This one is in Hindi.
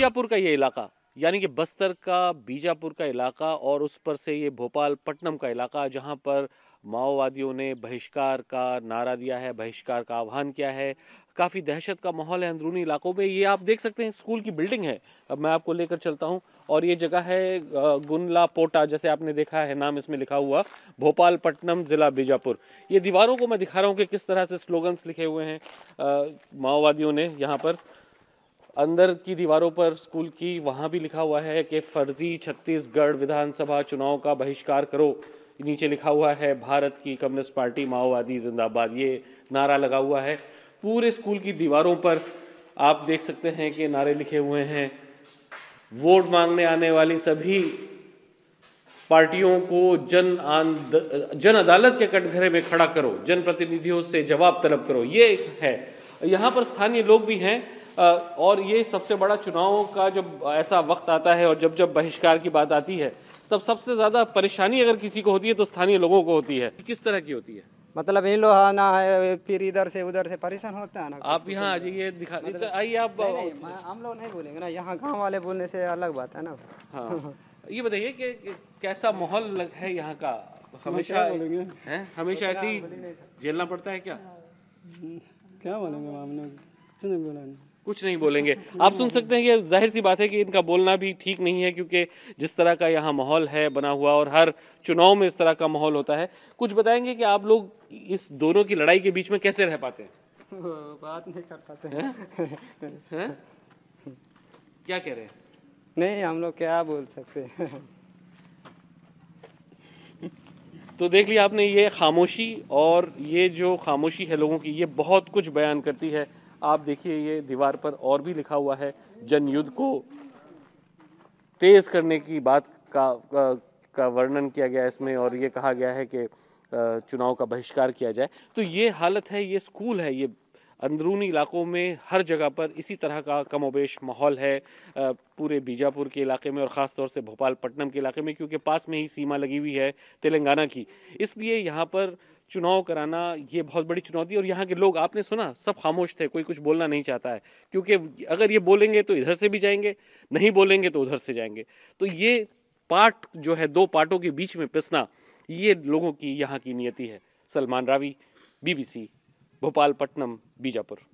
बीजापुर का ये इलाका यानी कि बस्तर का बीजापुर का इलाका और उस पर से ये भोपाल पट्टनम का इलाका जहां पर माओवादियों ने बहिष्कार का नारा दिया है बहिष्कार का आह्वान किया है काफ़ी दहशत का माहौल है अंदरूनी इलाकों में ये आप देख सकते हैं स्कूल की बिल्डिंग है अब मैं आपको लेकर चलता हूँ और ये जगह है गुनला पोटा जैसे आपने देखा है नाम इसमें लिखा हुआ भोपालपट्टनम ज़िला बीजापुर ये दीवारों को मैं दिखा रहा हूँ कि किस तरह से स्लोगन्स लिखे हुए हैं माओवादियों ने यहाँ पर अंदर की दीवारों पर स्कूल की वहां भी लिखा हुआ है कि फर्जी छत्तीसगढ़ विधानसभा चुनाव का बहिष्कार करो नीचे लिखा हुआ है भारत की कम्युनिस्ट पार्टी माओवादी जिंदाबाद ये नारा लगा हुआ है पूरे स्कूल की दीवारों पर आप देख सकते हैं कि नारे लिखे हुए हैं वोट मांगने आने वाली सभी पार्टियों को जन आंद जन अदालत के कटघरे में खड़ा करो जनप्रतिनिधियों से जवाब तलब करो ये है यहाँ पर स्थानीय लोग भी हैं और ये सबसे बड़ा चुनाव का जब ऐसा वक्त आता है और जब जब बहिष्कार की बात आती है तब सबसे ज़्यादा परेशानी अगर किसी को होती है तो स्थानीय लोगों को होती है किस तरह की होती है मतलब ये लोहाना है फिर इधर से उधर से परेशान होता है ना आप यहाँ आ जाइए दिखा मतलब, आइए आप हम लोग नहीं बोलेंगे ना यहाँ गांव वाले बोलने से अलग बात है ना हाँ ये बताइए कि कैसा माहौल है यहाँ का हमेशा है हमेशा ऐसी झेलना पड़ता है क्या क्या बोलेंगे कुछ नहीं बोला कुछ नहीं बोलेंगे आप सुन सकते हैं ये जाहिर सी बात है कि इनका बोलना भी ठीक नहीं है क्योंकि जिस तरह का यहाँ माहौल है बना हुआ और हर चुनाव में इस तरह का माहौल होता है कुछ बताएंगे कि आप लोग इस दोनों की लड़ाई के बीच में कैसे रह पाते हैं बात नहीं कर पाते हैं क्या कह रहे हैं नहीं हम लोग क्या बोल सकते तो देख लिया आपने ये खामोशी और ये जो खामोशी है लोगों की ये बहुत कुछ बयान करती है आप देखिए ये दीवार पर और भी लिखा हुआ है जन युद्ध को तेज करने की बात का का, का वर्णन किया गया इसमें और ये कहा गया है कि चुनाव का बहिष्कार किया जाए तो ये हालत है ये स्कूल है ये अंदरूनी इलाकों में हर जगह पर इसी तरह का कमोबेश माहौल है पूरे बीजापुर के इलाके में और ख़ास तौर से भोपाल पट्टनम के इलाके में क्योंकि पास में ही सीमा लगी हुई है तेलंगाना की इसलिए यहाँ पर चुनाव कराना ये बहुत बड़ी चुनौती और यहाँ के लोग आपने सुना सब खामोश थे कोई कुछ बोलना नहीं चाहता है क्योंकि अगर ये बोलेंगे तो इधर से भी जाएंगे नहीं बोलेंगे तो उधर से जाएंगे तो ये पार्ट जो है दो पार्टों के बीच में पिसना ये लोगों की यहाँ की नियति है सलमान रावी बीबीसी भोपालपट्टनम बीजापुर